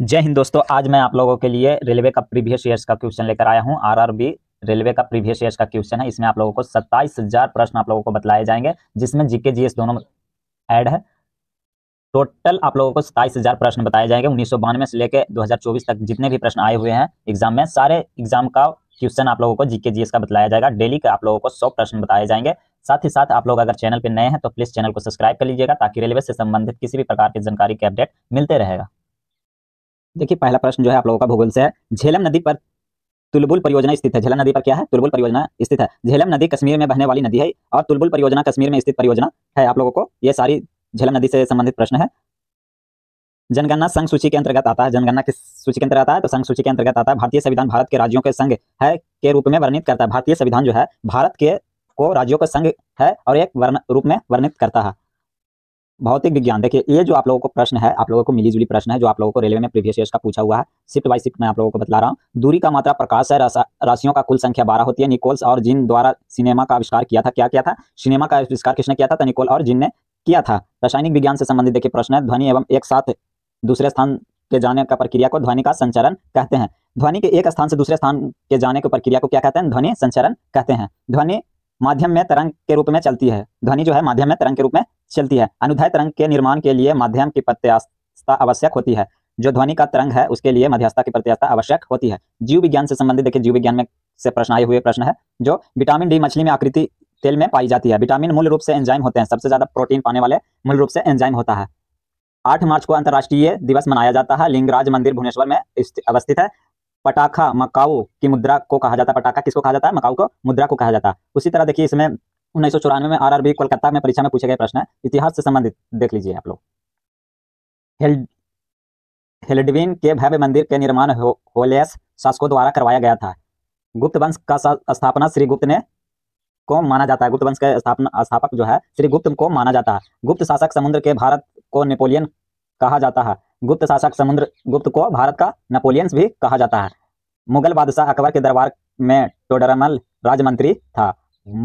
जय हिंद दोस्तों आज मैं आप लोगों के लिए रेलवे का प्रीवियस ईयर्स का क्वेश्चन लेकर आया हूं आरआरबी रेलवे का प्रीवियस ईयर्स का क्वेश्चन है इसमें आप लोगों को सत्ताईस हजार प्रश्न आप लोगों को बतलाए जाएंगे जिसमें जीके जीएस दोनों ऐड है टोटल आप लोगों को सत्ताईस हजार प्रश्न बताए जाएंगे उन्नीस से लेकर दो तक जितने भी प्रश्न आए हुए हैं एग्जाम में सारे एग्जाम का क्वेश्चन आप लोगों को जीके जीएस का बताया जाएगा डेली का आप लोगों को सौ प्रश्न बताए जाएंगे साथ ही साथ आप लोग अगर चैनल पर नए हैं तो प्लीज चैनल को सब्सक्राइब कर लीजिएगा ताकि रेलवे से संबंधित किसी भी प्रकार की जानकारी के अपडेट मिलते रहेगा देखिए पहला प्रश्न जो है आप लोगों का भूगोल से है झेलम नदी पर तुलबुल परियोजना स्थित है झेलम नदी पर क्या है तुलबुल परियोजना स्थित है झेलम नदी कश्मीर में बहने वाली नदी है और तुलबुल परियोजना कश्मीर में स्थित परियोजना है आप लोगों को ये सारी झेलम नदी से संबंधित प्रश्न है जनगणना संघ सूची के अंतर्गत आता है जनगणना किस सूची के अंतर्गत आता है तो संघ सूची के अंतर्गत आता है भारतीय संविधान भारत के राज्यों के संघ है के रूप में वर्णित करता है भारतीय संविधान जो है भारत के को राज्यों का संघ है और एक रूप में वर्णित करता है भौतिक विज्ञान देखिए ये जो आप लोगों को प्रश्न है आप लोगों को मिली जुली प्रश्न है जो आप लोगों को रेलवे में प्रीवियस ईयर का पूछा हुआ है शिफ्ट बाई शिफ्ट मैं आप लोगों को बता रहा हूँ दूरी का मात्रा प्रकाश है राशियों का कुल संख्या बारह होती है निकोल्स और जिन द्वारा सिनेमा का आविष्कार किया था क्या किया था सिनेमा का आविष्कार किसने किया था निकोल और जिन ने किया था रासायनिक विज्ञान से संबंधित देखिए प्रश्न है ध्वनि एवं एक साथ दूसरे स्थान के जाने का प्रक्रिया को ध्वनि का संचरण कहते हैं ध्वनि के एक स्थान से दूसरे स्थान के जाने की प्रक्रिया को क्या कहते हैं ध्वनि संचरण कहते हैं ध्वनि माध्यम में तरंग के रूप में चलती है ध्वनि जो है माध्यम में तरंग के रूप में चलती है अनुदाय तरंग के निर्माण के लिए माध्यम की प्रत्यास्था आवश्यक होती है जो ध्वनि का तरंग है उसके लिए मध्यस्थता की प्रत्यास्था आवश्यक होती है जीव विज्ञान से संबंधित देखिए जीव विज्ञान में से प्रश्न आए हुए प्रश्न है जो विटामिन डी मछली में आकृति तेल में पाई जाती है विटामिन मूल रूप से एंजाइम होते हैं सबसे ज्यादा प्रोटीन पाने वाले मूल रूप से एंजाइम होता है आठ मार्च को अंतर्राष्ट्रीय दिवस मनाया जाता है लिंगराज मंदिर भुवनेश्वर में अवस्थित है पटाखा मकाऊ की मुद्रा को कहा जाता है पटाखा किसको कहा जाता है मकाऊ को मुद्रा को कहा जाता है उसी तरह देखिए इसमें उन्नीस में आरआरबी कोलकाता में परीक्षा में पूछे गए प्रश्न है इतिहास से संबंधित देख लीजिए आप लोग हेल्डविन के भव्य मंदिर के निर्माण होलेस शासकों द्वारा करवाया गया था गुप्त वंश का स्थापना श्री गुप्त ने को माना जाता है गुप्त वंश के स्थापना स्थापक जो है श्री गुप्त को माना जाता है गुप्त शासक समुद्र के भारत को नेपोलियन कहा जाता है गुप्त शासक समुद्र गुप्त को भारत का नेपोलियंस भी कहा जाता है मुगल बादशाह अकबर के दरबार में टोडरमल राजमंत्री था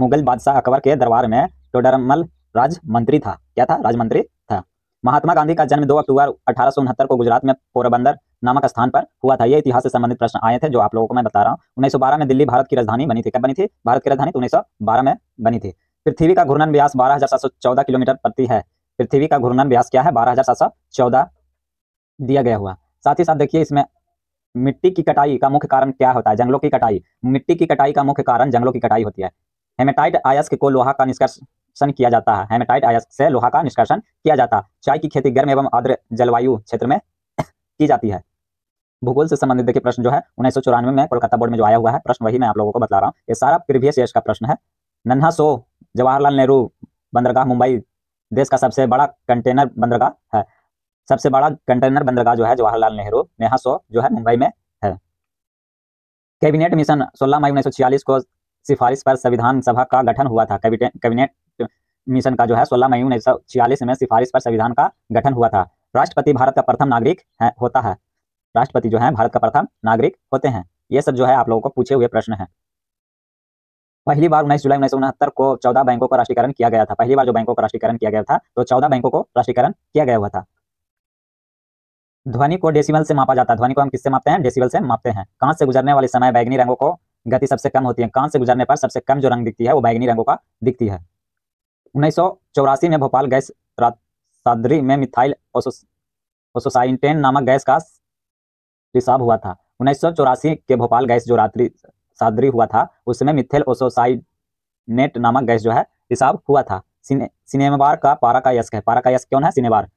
मुगल बादशाह अकबर के दरबार में टोडरमल राजमंत्री था क्या था राजमंत्री था महात्मा गांधी का जन्म दो अक्टूबर अठारह को गुजरात में पोरबंदर नामक स्थान पर हुआ था ये इतिहास से संबंधित प्रश्न आए थे जो आप लोगों को मैं बता रहा हूँ उन्नीस में दिल्ली भारत की राजधानी बनी थी कब बनी थी भारत की राजधानी उन्नीस में बनी थी पृथ्वी का घूर्णन व्यास बारह किलोमीटर प्रति है पृथ्वी का घूर्णन व्यास क्या है बारह दिया गया हुआ साथ ही साथ देखिए इसमें मिट्टी की कटाई का मुख्य कारण क्या होता है जंगलों की कटाई मिट्टी की कटाई का मुख्य कारण जंगलों की कटाई होती है हेमेटाइट आयस्क को लोहा का निष्कर्षण किया जाता है हेमेटाइट आयस्क से लोहा का निष्कर्षण किया जाता है चाय की खेती गर्म एवं आर्द्र जलवायु क्षेत्र में की जाती है भूगोल से संबंधित देखिए प्रश्न जो है उन्नीस में कोलकाता बोर्ड में जो आया हुआ है प्रश्न वही मैं आप लोगों को बता रहा हूँ ये सारा प्रीवियस ईयर का प्रश्न है नन्हा सो जवाहरलाल नेहरू बंदरगाह मुंबई देश का सबसे बड़ा कंटेनर बंदरगाह है सबसे बड़ा कंटेनर बंदरगाह जो है जवाहरलाल नेहरू नेहा सो जो है मुंबई में है कैबिनेट मिशन 16 मई उन्नीस को सिफारिश पर संविधान सभा का गठन हुआ था कैबिनेट मिशन का जो है 16 मई उन्नीस में सिफारिश पर संविधान का गठन हुआ था राष्ट्रपति भारत का प्रथम नागरिक है, होता है राष्ट्रपति जो है भारत का प्रथम नागरिक होते हैं ये सब जो है आप लोगों को पूछे हुए प्रश्न है पहली बार उन्नीस जुलाई उन्नीस को चौदह बैंकों का राष्ट्रीयकरण किया गया था पहली बार जो बैंकों का राष्ट्रीयकरण किया गया था तो चौदह बैंकों को राष्ट्रीयकरण किया गया हुआ था ध्वनि को डेसिमल से मापा जाता है ध्वनि को हम किससे मापते हैं डेसिबल से मापते हैं कांच से गुजरने वाले समय बैगनी रंगों को गति सबसे कम होती है कांच से गुजरने पर सबसे कम जो रंग दिखती है वो बैगनी रंगों का दिखती है उन्नीस में भोपाल गैस सादरी में मिथाइल ओसोसाइनटेन नामक गैस का रिसाव हुआ था उन्नीस के भोपाल गैस जो रात्रि सादरी हुआ था उसमें मिथेल ओसोसाइनेट नामक गैस जो है रिसाव हुआ था सिने, सिनेमार का पारा का यश है पारा का यश क्यों है सिनेबार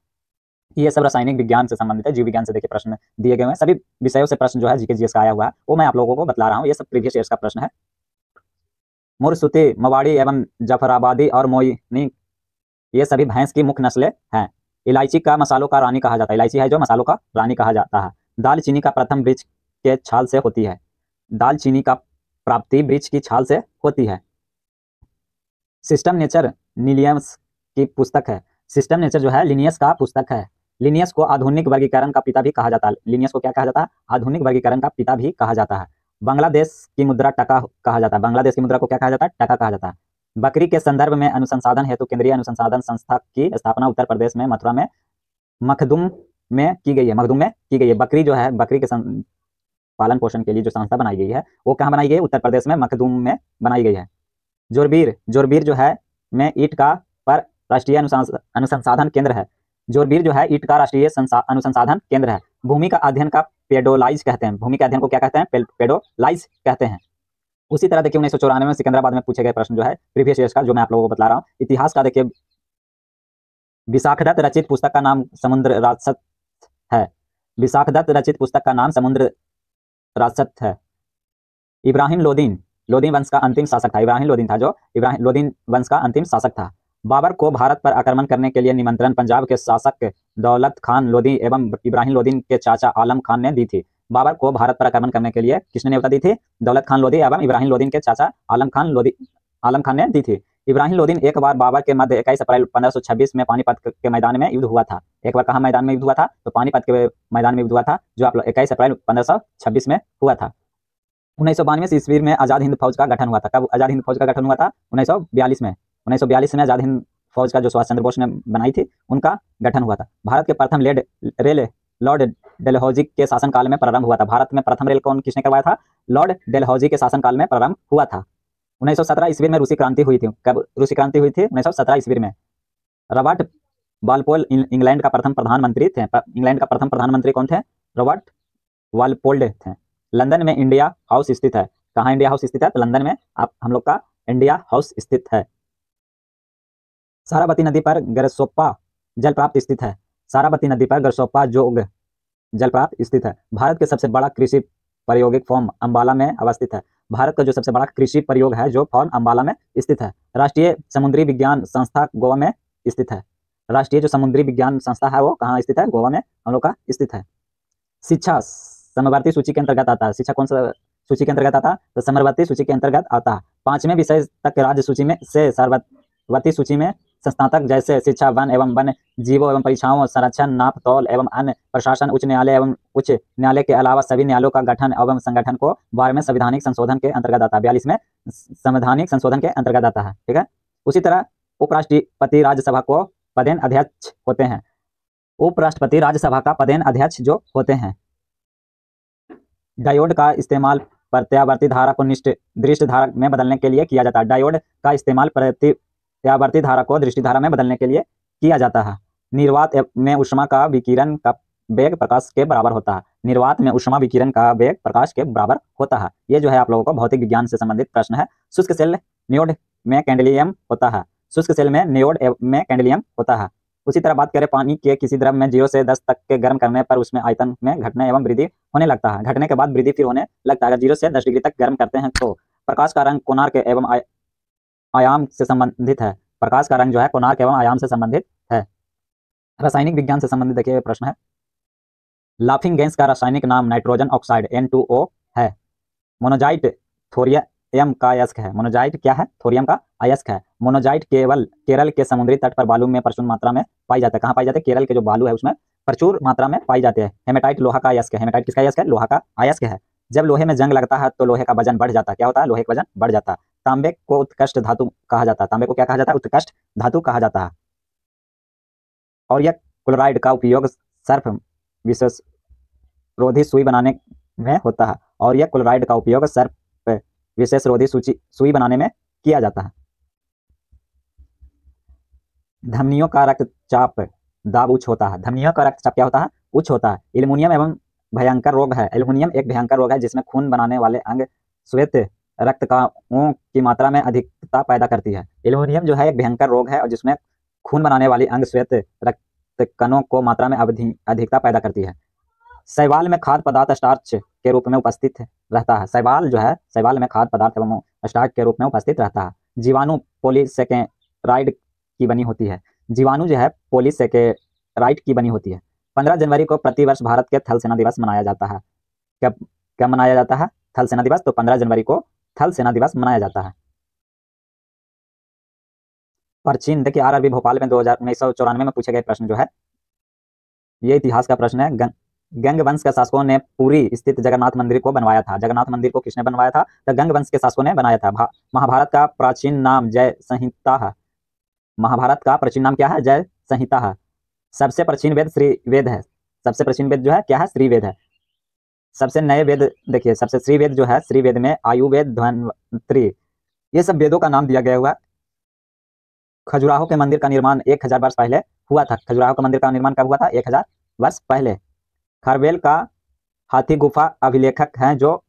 ये सब रासायनिक विज्ञान से संबंधित है जीव विज्ञान से देखिए प्रश्न दिए गए हैं सभी विषयों से प्रश्न जो है जीके जीएस का आया हुआ है वो मैं आप लोगों को बता रहा हूँ ये सब प्रीवियस ईयर का प्रश्न है मुरसुती मवाड़ी एवं जफराबादी और मोइनी ये सभी भैंस की मुख्य नस्लें हैं इलायची का मसालों का रानी कहा जाता है इलायची है जो मसालों का रानी कहा जाता है दालचीनी का प्रथम वृक्ष के छाल से होती है दालचीनी का प्राप्ति वृक्ष की छाल से होती है सिस्टम नेचर निलियम्स की पुस्तक है सिस्टम नेचर जो है लिनियस का पुस्तक है लिनियस को आधुनिक वर्गीकरण का पिता भी कहा जाता है लिनियस को क्या कहा जाता है आधुनिक वर्गीकरण का पिता भी कहा जाता है बांग्लादेश की मुद्रा टका कहा जाता है बांग्लादेश की मुद्रा को क्या कहा जाता है टका कहा जाता है बकरी के संदर्भ में अनुसंसाधन हेतु तो केंद्रीय अनुसंसाधन संस्था की स्थापना उत्तर प्रदेश में मथुरा में मखदुम में की गई है मखदुम में की गई है बकरी जो है बकरी के सं... पालन पोषण के लिए जो संस्था बनाई गई है वो कहाँ बनाई गई है उत्तर प्रदेश में मखदूम में बनाई गई है जोरबीर जोरबीर जो है में ईट का पर राष्ट्रीय अनुसंसाधन केंद्र है जोरबीर जो है ईट का राष्ट्रीय अनुसंसाधन केंद्र है भूमि का अध्ययन का पेडोलाइज कहते हैं भूमि के अध्ययन को क्या कहते हैं पेडोलाइज कहते हैं उसी तरह देखिए उन्नीस में सिकंदराबाद में पूछे गए प्रश्न जो है प्रीवियस ईयर का जो मैं आप लोगों को बता रहा हूँ इतिहास का देखिए विशाखदत्त रचित पुस्तक का नाम समुद्र राजसत है विशाखदत्त रचित पुस्तक का नाम समुद्र राजसत है इब्राहिम लोदीन लोदीन वंश का अंतिम शासक था इब्राहिम लोदीन था जो इब्राहिम लोदीन वंश का अंतिम शासक था बाबर को भारत पर आक्रमण करने के लिए निमंत्रण पंजाब के शासक दौलत खान लोधी एवं इब्राहिम लोधी के चाचा आलम खान ने दी थी बाबर को भारत पर आक्रमण करने के लिए किसने नेवता दी थी दौलत खान लोधी एवं इब्राहिम लोधी के चाचा आलम खान लोधी आलम खान ने दी थी इब्राहिम लोधी एक बार बाबर के मध्य इक्कीस अप्रैल पंद्रह में पानीपत के मैदान में युद्ध हुआ था एक बार कहा मैदान में युद्ध हुआ था तो पानीपत के मैदान में युद्ध हुआ था जो आप इक्कीस अप्रैल पंद्रह में हुआ था उन्नीस सौ बानवे ईस्वी में आजाद हिंद फौज का गठन हुआ था कब आजाद हिंद फौज का गठन हुआ था उन्नीस में 1942 में आजाद हिंद फौज का जो सुभाष चंद्र बोस ने बनाई थी उनका गठन हुआ था भारत के प्रथम लेड रेल लॉर्ड डेलहौजी के शासनकाल में प्रारंभ हुआ था भारत में प्रथम रेल कौन किसने करवाया था लॉर्ड डेलहौजी के शासनकाल में प्रारंभ हुआ था 1917 ईस्वी में रूसी क्रांति हुई थी कब रूसी क्रांति हुई थी 1917 ईस्वी में रॉबर्ट वालपोल इंग्लैंड का प्रथम प्रधानमंत्री थे इंग्लैंड का प्रथम प्रधानमंत्री कौन थे रॉबर्ट वालपोल्ड थे लंदन में इंडिया हाउस स्थित है कहाँ इंडिया हाउस स्थित है तो लंदन में आप हम लोग का इंडिया हाउस स्थित है सारावती नदी पर गरसोप्पा जलप्राप्त स्थित है सारावती नदी पर गरसोप्पा जोग जलप्राप्त स्थित है भारत के सबसे बड़ा कृषि प्रायोगिक फॉर्म अम्बाला में अवस्थित है भारत का जो सबसे बड़ा कृषि प्रयोग है जो फॉर्म अम्बाला में स्थित है राष्ट्रीय समुद्री विज्ञान संस्था गोवा में स्थित है राष्ट्रीय जो समुद्री विज्ञान संस्था है वो कहाँ स्थित है गोवा में हम लोग का स्थित है शिक्षा समवर्ती सूची के अंतर्गत आता है शिक्षा कौन सा सूची के अंतर्गत आता है तो समवर्ती सूची के अंतर्गत आता है पांचवें विषय तक राज्य सूची में से सर्वती सूची में संस्थातक जैसे शिक्षा वन एवं वन जीवों एवं परीक्षाओं संरक्षण नाप तौल एवं अन्य प्रशासन उच्च न्यायालय एवं उच्च न्यायालय के अलावा सभी न्यायालयों का गठन एवं संगठन को बारे में संवैधानिक संशोधन के अंतर्गत आता है बयालीस में संवैधानिक संशोधन के अंतर्गत आता है ठीक है उसी तरह उपराष्ट्रपति राज्यसभा को पदेन अध्यक्ष होते हैं उपराष्ट्रपति राज्यसभा का पदेन अध्यक्ष जो होते हैं डायोड का इस्तेमाल प्रत्यावर्ती धारा को निष्ठ दृष्ट धारा में बदलने के लिए किया जाता है डायोड का इस्तेमाल प्रति व्यावर्ती धारा को दृष्टिधारा में बदलने के लिए किया जाता है निर्वात में उष्मा का विकिरण का वेग प्रकाश के बराबर होता है निर्वात में उष्मा विकिरण का वेग प्रकाश के बराबर होता है ये जो है आप लोगों को भौतिक विज्ञान से संबंधित प्रश्न है शुष्क सेल न्योड में कैंडलियम होता है शुष्क सेल में न्योड में कैंडलियम होता है उसी तरह बात करें पानी के किसी द्रव में जीरो से दस तक के गर्म करने पर उसमें आयतन में घटने एवं वृद्धि होने लगता है घटने के बाद वृद्धि फिर होने लगता है अगर जीरो से दस डिग्री तक गर्म करते हैं तो प्रकाश का रंग कोनार के एवं आयाम से संबंधित है प्रकाश का रंग जो है कोणार्क एवं आयाम से संबंधित है रासायनिक विज्ञान से संबंधित देखिए प्रश्न है लाफिंग गैस का रासायनिक नाम नाइट्रोजन ऑक्साइड एन है मोनोजाइट थोरियम का अयस्क है मोनोजाइट क्या है थोरियम का अयस्क है मोनोजाइट केवल केरल के समुद्री तट पर बालू में प्रचुर मात्रा में पाई जाता है कहाँ पाई जाते हैं केरल के जो बालू है उसमें प्रचुर मात्रा में पाई जाते हैं हेमेटाइट लोहा का अयस्क है हेमेटाइट किसका अयस्क है लोहा का अयस्क है जब लोहे में जंग लगता है तो लोहे का वजन बढ़ जाता है क्या होता है लोहे का वजन बढ़ जाता है तांबे को उत्कृष्ट धातु कहा जाता है तांबे को क्या कहा जाता है उत्कृष्ट धातु कहा जाता है और यह क्लोराइड का उपयोग सर्फ विशेष रोधी सुई बनाने में होता है और यह क्लोराइड का उपयोग सर्फ विशेष रोधी सूची सुई बनाने में किया जाता है धमनियों का रक्तचाप दाब उच्च होता है धमनियों का रक्तचाप क्या होता है उच्च होता है एल्युमिनियम एवं भयंकर रोग है एल्युमिनियम एक भयंकर रोग है जिसमें खून बनाने वाले अंग श्वेत रक्त कामों की मात्रा में अधिकता पैदा करती है एल्यूमिनियम जो है एक भयंकर रोग है और जिसमें खून बनाने वाली अंग श्वेत रक्त कणों को मात्रा में अधिकता पैदा करती है शैवाल में खाद्य पदार्थ स्टार्च के रूप में उपस्थित रहता है शैवाल जो है शैवाल में खाद्य पदार्थ एवं स्टार्च के रूप में उपस्थित रहता है जीवाणु पोलिसेकेराइड की बनी होती है जीवाणु जो है राइड की बनी होती है पंद्रह जनवरी को प्रतिवर्ष भारत के थल सेना दिवस मनाया जाता है क्या क्या मनाया जाता है थल सेना दिवस तो पंद्रह जनवरी को थल सेना दिवस मनाया जाता है परचीन देखिए आरआरबी भोपाल में दो हजार उन्नीस सौ चौरानवे में पूछे गए प्रश्न जो है ये इतिहास का प्रश्न है गंग वंश के शासकों ने पूरी स्थित जगन्नाथ मंदिर को बनवाया था जगन्नाथ मंदिर को किसने बनवाया था तो गंग वंश के शासकों ने बनाया था महाभारत का प्राचीन नाम जय संहिता है महाभारत का प्राचीन नाम क्या है जय संहिता है सबसे प्राचीन वेद श्री वेद है सबसे प्राचीन वेद जो है क्या है श्री वेद है सबसे नए वेद देखिए सबसे श्री वेद जो है श्री वेद में आयुर्वेद ध्वंत्री ये सब वेदों का नाम दिया गया हुआ खजुराहो के मंदिर का निर्माण एक हजार वर्ष पहले हुआ था खजुराहो के मंदिर का निर्माण कब हुआ था एक हजार वर्ष पहले खरबेल का हाथी गुफा अभिलेखक है जो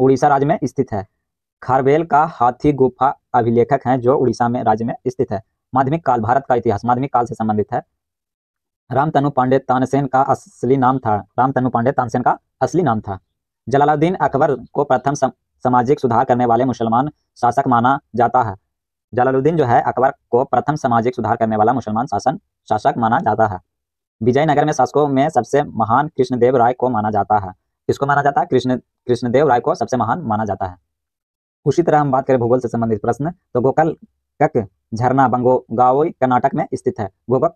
उड़ीसा राज्य में स्थित है खरबेल का हाथी गुफा अभिलेखक है जो उड़ीसा में राज्य में स्थित है माध्यमिक काल भारत का इतिहास माध्यमिक काल से संबंधित है रामतनु पांडे तानसेन का असली नाम था रामतनु पांडे तानसेन का असली नाम था जलालुद्दीन अकबर को प्रथम सम, सामाजिक सुधार करने वाले मुसलमान शासक माना जाता है जलालुद्दीन जो है अकबर को प्रथम सामाजिक सुधार करने वाला मुसलमान शासन शासक माना जाता है विजयनगर में शासकों में सबसे महान कृष्णदेव राय को माना जाता है इसको माना जाता है कृष्ण कृष्णदेव राय को सबसे महान माना जाता है उसी तरह हम बात करें भूगोल से संबंधित प्रश्न तो गोकल कक झरना बंगो गावोई कर्नाटक में स्थित है गोकक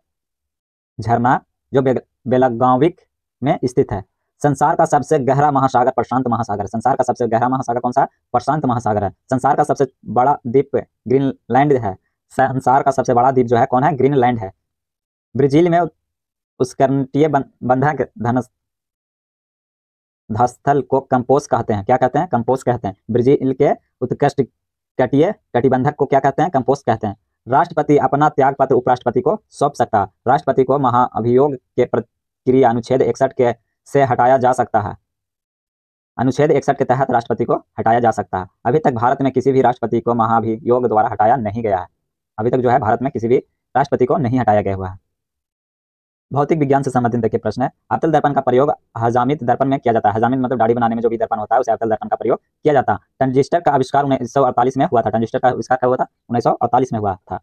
झरना जो बे, बेलगाविक में स्थित है संसार का सबसे गहरा महासागर प्रशांत महासागर संसार का सबसे गहरा महासागर कौन सा प्रशांत महासागर है संसार का सबसे बड़ा द्वीप ग्रीनलैंड है संसार का सबसे बड़ा द्वीप जो है कौन है ग्रीनलैंड है ब्राजील में उसकर्णीय बंधक धन धस्थल को कंपोस्ट कहते हैं क्या कहते हैं कंपोस्ट कहते हैं ब्राजील के उत्कृष्ट कटिय कटिबंधक को क्या कहते हैं कंपोस्ट कहते हैं राष्ट्रपति अपना त्याग पत्र उपराष्ट्रपति को सौंप सकता राष्ट्रपति को महाअभियोग के प्रक्रिया अनुच्छेद इकसठ के से हटाया जा सकता है अनुच्छेद इकसठ के तहत राष्ट्रपति को हटाया जा सकता है अभी तक भारत में किसी भी राष्ट्रपति को महाभियोग द्वारा हटाया नहीं गया है अभी तक जो है भारत में किसी भी राष्ट्रपति को नहीं हटाया गया हुआ है भौतिक विज्ञान से संबंधित देखिए प्रश्न है अवतल दर्पण का प्रयोग हजामित दर्पण में किया जाता है हजामित मतलब दाढ़ी बनाने में जो भी दर्पण होता है उसे अवतल दर्पण का प्रयोग किया जाता है ट्रांजिस्टर का आविष्कार उन्नीस में हुआ था ट्रांजिस्टर का आविष्कार हुआ था उन्नीस में हुआ था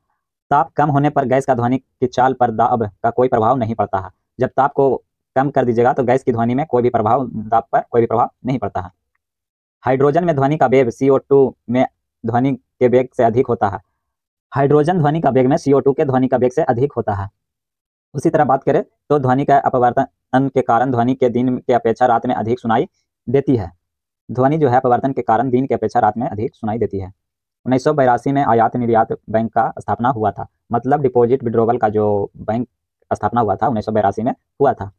ताप कम होने पर गैस का ध्वनि की चाल पर दाब का कोई प्रभाव नहीं पड़ता है जब ताप को कम कर दीजिएगा तो गैस की ध्वनि में कोई भी प्रभाव दाब पर कोई भी प्रभाव नहीं पड़ता है हाइड्रोजन में ध्वनि का वेग टू में ध्वनि के वेग से अधिक होता है हाइड्रोजन ध्वनि का वेग में टू के ध्वनि का वेग से अधिक होता है उसी तरह बात करें तो ध्वनि का अपवर्तन के कारण ध्वनि के दिन के अपेक्षा रात में अधिक सुनाई देती है ध्वनि जो है अपवर्तन के कारण दिन की अपेक्षा रात में अधिक सुनाई देती है उन्नीस में आयात निर्यात बैंक का स्थापना हुआ था मतलब डिपॉजिट विड्रोवल का जो बैंक स्थापना हुआ था उन्नीस में हुआ था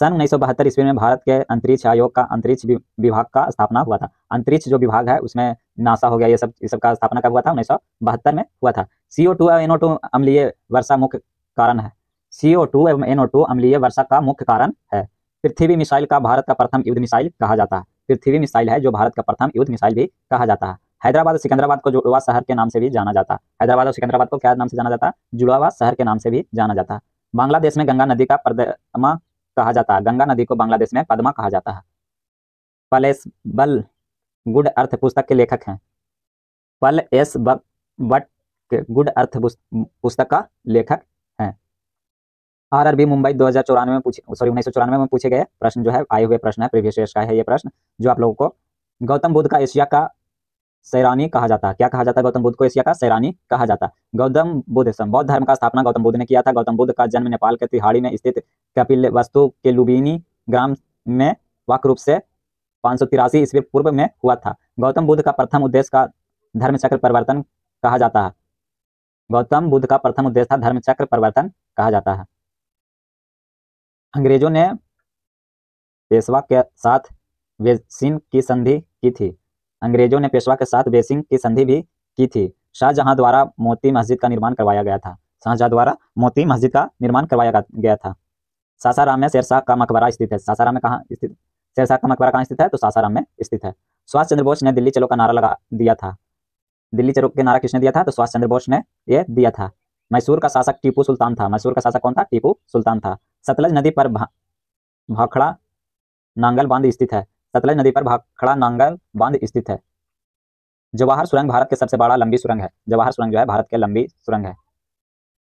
सन उन्नीस ईस्वी में भारत के अंतरिक्ष आयोग का अंतरिक्ष विभाग का स्थापना हुआ था अंतरिक्ष जो विभाग है उसमें नासा हो गया ये सब ये सब का स्थापना कब हुआ था उन्नीस में हुआ था सीओ टू एनओ टू अम्लीय वर्षा मुख्य कारण है सीओ टू एवं एनओ टू अम्लीय वर्षा का मुख्य कारण है पृथ्वी मिसाइल का भारत का प्रथम युद्ध मिसाइल कहा जाता है पृथ्वी मिसाइल है जो भारत का प्रथम युद्ध मिसाइल भी कहा जाता है हैदराबाद सिकंदराबाद को जुड़वा शहर के नाम से भी जाना जाता है हैदराबाद और सिकंदराबाद को क्या नाम से जाना जाता है जुड़वा शहर के नाम से भी जाना जाता है बांग्लादेश में गंगा नदी का पदमा कहा जाता है गंगा नदी को बांग्लादेश में पदमा कहा जाता है पल एस बल गुड अर्थ पुस्तक के लेखक हैं पल एस बट गुड अर्थ पुस्तक का लेखक आरआरबी मुंबई दो हजार चौरानवे में पूछे सॉरी उन्नीस सौ चौरानवे में पूछे गए प्रश्न जो है आए हुए प्रश्न है प्रीवियस ईयर का है ये प्रश्न जो आप लोगों को गौतम बुद्ध का एशिया का सैरानी कहा जाता है क्या कहा जाता है गौतम बुद्ध को एशिया का सैरानी कहा जाता है गौतम बुद्ध बौद्ध धर्म का स्थापना गौतम बुद्ध ने किया था गौतम बुद्ध का जन्म नेपाल के तिहाड़ी में स्थित कपिल वस्तु के लुबिनी ग्राम में वाक रूप से पांच सौ तिरासी ईस्वी पूर्व में हुआ था गौतम बुद्ध का प्रथम उद्देश्य का धर्म चक्र परिवर्तन कहा जाता है गौतम बुद्ध का प्रथम उद्देश्य था धर्म चक्र परिवर्तन कहा जाता है अंग्रेजों ने पेशवा के साथ बेसिन की संधि की थी अंग्रेजों ने पेशवा के साथ बेसिंग की संधि भी की थी शाहजहां द्वारा मोती मस्जिद का निर्माण करवाया गया था शाहजहां द्वारा मोती मस्जिद का निर्माण करवाया गया था सासाराम में शेरशाह का मकबरा स्थित है सासाराम में कहा स्थित शेरशाह का मकबरा कहाँ स्थित है तो सासाराम में स्थित है सुभाष चंद्र बोस ने दिल्ली चलो का नारा लगा दिया था दिल्ली चलो के नारा किसने दिया था तो सुभाष चंद्र बोस ने यह दिया था मैसूर का शासक टीपू सुल्तान था मैसूर का शासक कौन था टीपू सुल्तान था सतलज नदी पर भाखड़ा नांगल बांध स्थित है सतलज नदी पर भाखड़ा नांगल बांध स्थित है जवाहर सुरंग भारत के सबसे बड़ा लंबी सुरंग है जवाहर सुरंग जो है भारत के लंबी सुरंग है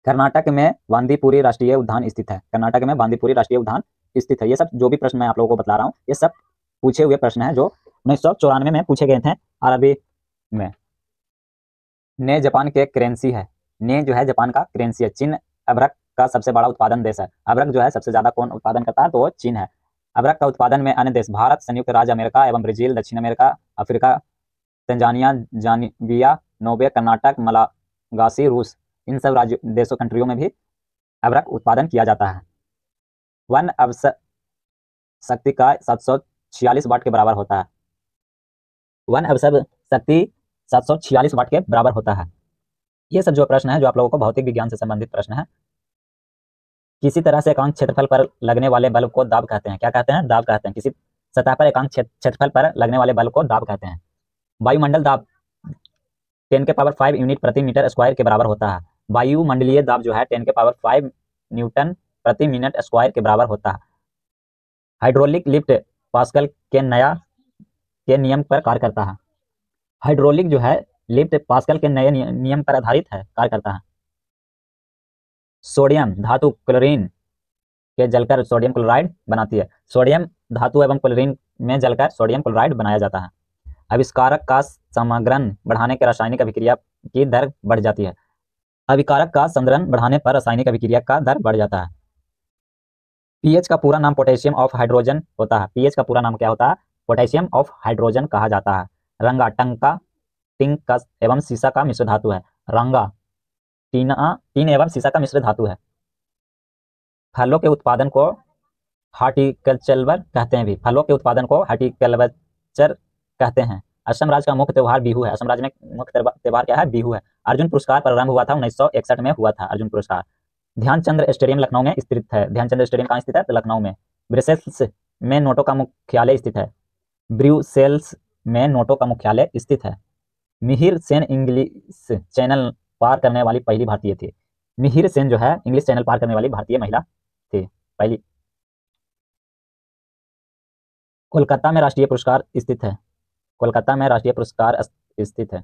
कर्नाटक में बांदीपुरी राष्ट्रीय उद्यान स्थित है कर्नाटक में बांदीपुरी राष्ट्रीय उद्यान स्थित है ये सब जो भी प्रश्न मैं आप लोगों को बता रहा हूँ ये सब पूछे हुए प्रश्न है जो उन्नीस में पूछे गए थे अरबी में ने जापान के करेंसी है ने जो है जापान का करेंसी है चिन्ह अभ्रक का सबसे बड़ा उत्पादन देश है अभ्रक जो है सबसे ज्यादा कौन उत्पादन करता है तो वो चीन है अभ्रक का उत्पादन में अन्य देश भारत संयुक्त राज्य अमेरिका एवं ब्राजील दक्षिण अमेरिका अफ्रीका तंजानिया जानिबिया नोबे कर्नाटक मलागासी रूस इन सब राज्य देशों कंट्रियों में भी अभ्रक उत्पादन किया जाता है वन अवसर शक्ति का सात सौ छियालीस वाट के बराबर होता है वन अवसर शक्ति सात सौ छियालीस वाट के बराबर होता है ये सब जो प्रश्न है जो आप लोगों को भौतिक विज्ञान से संबंधित प्रश्न है किसी तरह से एकांक क्षेत्रफल पर लगने वाले बल्ब को दाब कहते हैं क्या कहते हैं दाब कहते हैं किसी सतह पर एकांक क्षेत्रफल पर लगने वाले बल्ब को दाब कहते हैं वायुमंडल दाब टेन के पावर फाइव यूनिट प्रति मीटर स्क्वायर के बराबर होता है वायुमंडलीय दाब जो है टेन के पावर फाइव न्यूटन प्रति मिनट स्क्वायर के बराबर होता है हाइड्रोलिक लिफ्ट पास्कल के नया के नियम पर कार्य करता है हाइड्रोलिक जो है लिफ्ट पास्कल के नए नियम पर आधारित है कार्य करता है सोडियम धातु क्लोरीन के जलकर सोडियम क्लोराइड बनाती है सोडियम धातु एवं क्लोरीन में जलकर सोडियम क्लोराइड बनाया जाता है अविष्कारक का समाग्रहण बढ़ाने के रासायनिक अभिक्रिया की दर बढ़ जाती है अविकारक का संग्रहण बढ़ाने पर रासायनिक अभिक्रिया का दर बढ़ जाता है पीएच का पूरा नाम पोटेशियम ऑफ हाइड्रोजन होता है पीएच का पूरा नाम क्या होता है पोटेशियम ऑफ हाइड्रोजन कहा जाता है रंगा टंका टिंग का एवं सीसा का मिश्र धातु है रंगा टीना टीन हाँ, एवं शीशा का मिश्र धातु है फलों के उत्पादन को हार्टिकल्चर कहते हैं भी फलों के उत्पादन को हार्टिकल्चर कहते हैं असम राज्य का मुख्य त्यौहार बिहू है असम राज्य में मुख्य त्यौहार क्या है बिहू है अर्जुन पुरस्कार प्रारंभ हुआ था उन्नीस में हुआ था अर्जुन पुरस्कार ध्यानचंद स्टेडियम लखनऊ में स्थित है ध्यानचंद स्टेडियम कहाँ स्थित है लखनऊ में ब्रिसेल्स में नोटो का मुख्यालय स्थित है ब्रूसेल्स में नोटो का मुख्यालय स्थित है मिहिर सेन इंग्लिश चैनल पार करने वाली पहली भारतीय थी मिहिर सेन जो है इंग्लिश चैनल पार करने वाली भारतीय महिला थी पहली कोलकाता में राष्ट्रीय पुरस्कार स्थित है कोलकाता में राष्ट्रीय पुरस्कार स्थित है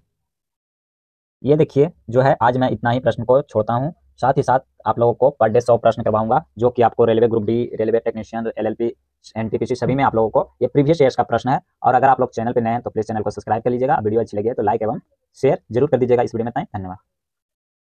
ये देखिए जो है आज मैं इतना ही प्रश्न को छोड़ता हूँ साथ ही साथ आप लोगों को पर डे सौ प्रश्न करवाऊंगा जो कि आपको railway group D railway technician L L P NTPC सभी में आप लोगों को ये प्रीवियस ईयर का प्रश्न है और अगर आप लोग चैनल पर नए हैं तो प्लीज चैनल को सब्सक्राइब कर लीजिएगा वीडियो अच्छी लगे तो लाइक एवं शेयर जरूर कर दीजिएगा इस वीडियो में धन्यवाद